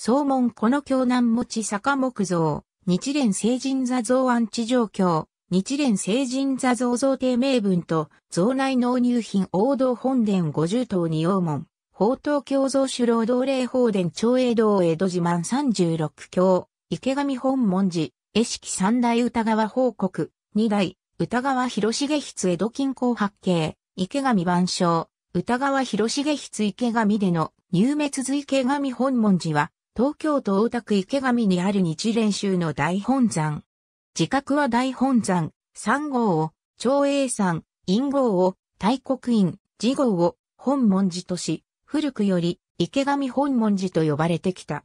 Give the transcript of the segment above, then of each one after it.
総門この京南持坂木像、日蓮聖人座像安置状況、日蓮聖人座像贈呈名分と、像内納入品王道本殿五十頭二王門、宝刀教蔵主労働霊法殿長栄道江戸自慢三十六教、池上本門寺、絵式三代歌川報告、二代、歌川広重筆江戸近郊八景、池上万象、歌川広重筆池上での入滅随池上本門寺は、東京都大田区池上にある日蓮宗の大本山。自覚は大本山、三号を、長英山、陰号を、大国院、次号を、本門寺とし、古くより、池上本門寺と呼ばれてきた。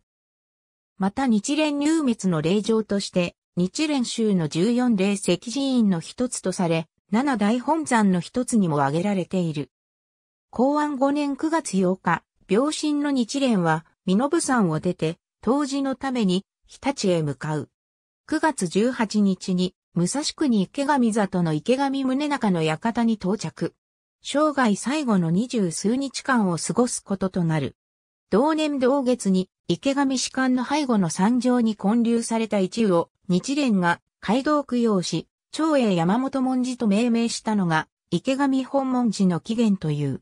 また日蓮入滅の霊場として、日蓮宗の14霊石寺院の一つとされ、七大本山の一つにも挙げられている。公安5年9月8日、病身の日蓮は、身延山を出て、当時のために日立へ向かう。9月18日に、武蔵国池上里の池上宗中の館に到着。生涯最後の二十数日間を過ごすこととなる。同年同月に池上士官の背後の山上に建立された一を日蓮が街道供養し、長英山本文字と命名したのが池上本文字の起源という。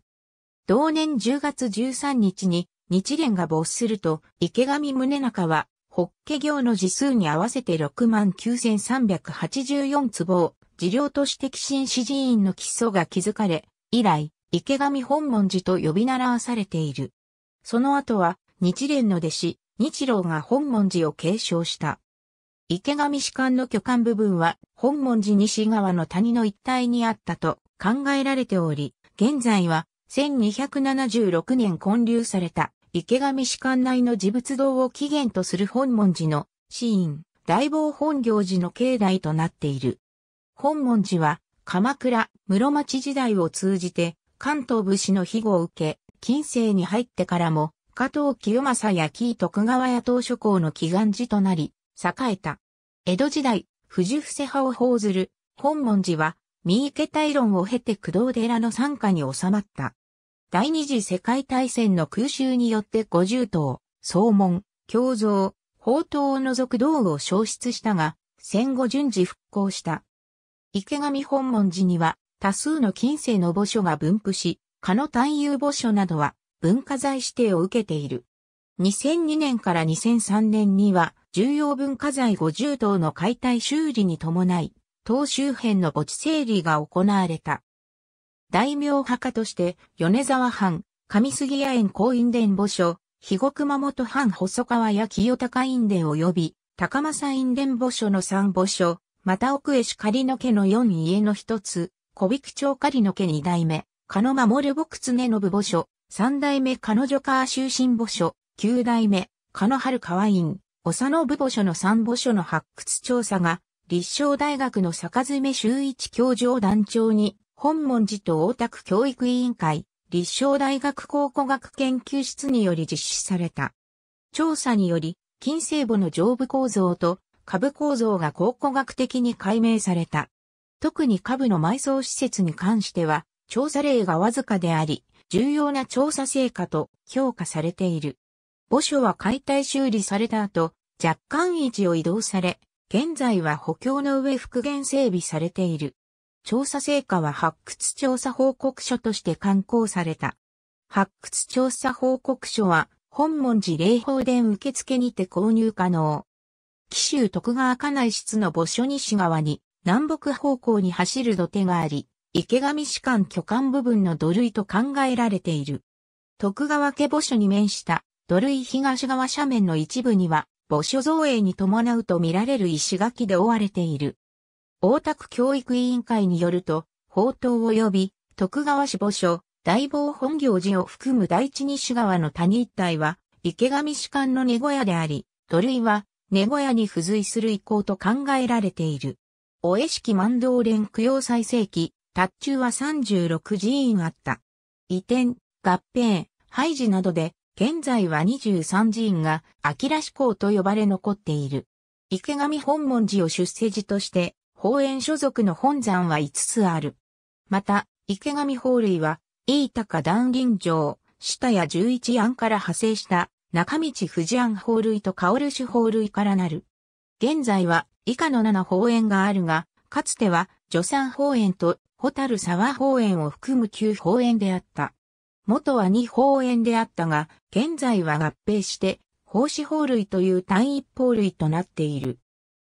同年10月13日に日蓮が没すると、池上宗中は、ホッケの時数に合わせて69,384坪を、事業として寄進寺寺院の基礎が築かれ、以来、池上本門寺と呼び習わされている。その後は、日蓮の弟子、日郎が本門寺を継承した。池上士官の巨漢部分は、本門寺西側の谷の一帯にあったと考えられており、現在は、1276年建立された池上士官内の自仏堂を起源とする本門寺の寺院、大坊本行寺の境内となっている。本門寺は、鎌倉、室町時代を通じて、関東武士の庇護を受け、近世に入ってからも、加藤清正や紀伊徳川や東諸侯の祈願寺となり、栄えた。江戸時代、藤伏派を奉ずる、本門寺は、三池大論を経て工藤寺の参加に収まった。第二次世界大戦の空襲によって50頭、総門、胸像、宝刀を除く道具を消失したが、戦後順次復興した。池上本門寺には多数の近世の墓所が分布し、加野単有墓所などは文化財指定を受けている。2002年から2003年には重要文化財50頭の解体修理に伴い、塔周辺の墓地整理が行われた。大名派家として、米沢藩、上杉屋園公院伝墓所、肥後熊本藩細川や清高院伝及び、高政院伝墓所の三墓所、また奥江市狩野家の四家の一つ、小引町狩野家二代目、鹿野守牧常信墓所、三代目彼女川終身墓所、九代目、鹿野春川院、おさの部墓所の三墓所の発掘調査が、立正大学の坂詰修一教授を団長に本門寺と大田区教育委員会、立正大学考古学研究室により実施された。調査により、金世母の上部構造と下部構造が考古学的に解明された。特に下部の埋葬施設に関しては、調査例がわずかであり、重要な調査成果と評価されている。墓所は解体修理された後、若干位置を移動され、現在は補強の上復元整備されている。調査成果は発掘調査報告書として刊行された。発掘調査報告書は、本文寺霊法殿受付にて購入可能。紀州徳川家内室の墓所西側に、南北方向に走る土手があり、池上士官巨漢部分の土塁と考えられている。徳川家墓所に面した土塁東側斜面の一部には、墓所造営に伴うと見られる石垣で覆われている。大田区教育委員会によると、宝刀及び徳川志墓所、大坊本行寺を含む第一西川の谷一帯は、池上士官の寝小屋であり、土塁は寝小屋に付随する意向と考えられている。お絵式万道連供養最盛期、達中は36寺院あった。移転、合併、廃寺などで、現在は23寺院が、秋ら志校と呼ばれ残っている。池上本門寺を出世寺として、法園所属の本山は5つある。また、池上法類は、飯高段銀城、下谷十一案から派生した中道藤庵法類と香る主法類からなる。現在は以下の7法園があるが、かつては助産法園とホタル沢法園を含む9法園であった。元は2法園であったが、現在は合併して、法師法類という単一法類となっている。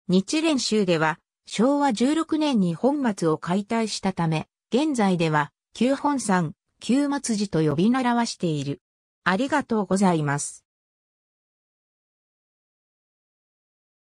日蓮宗では、昭和16年に本松を解体したため、現在では、旧本山、旧松寺と呼び習わしている。ありがとうございます。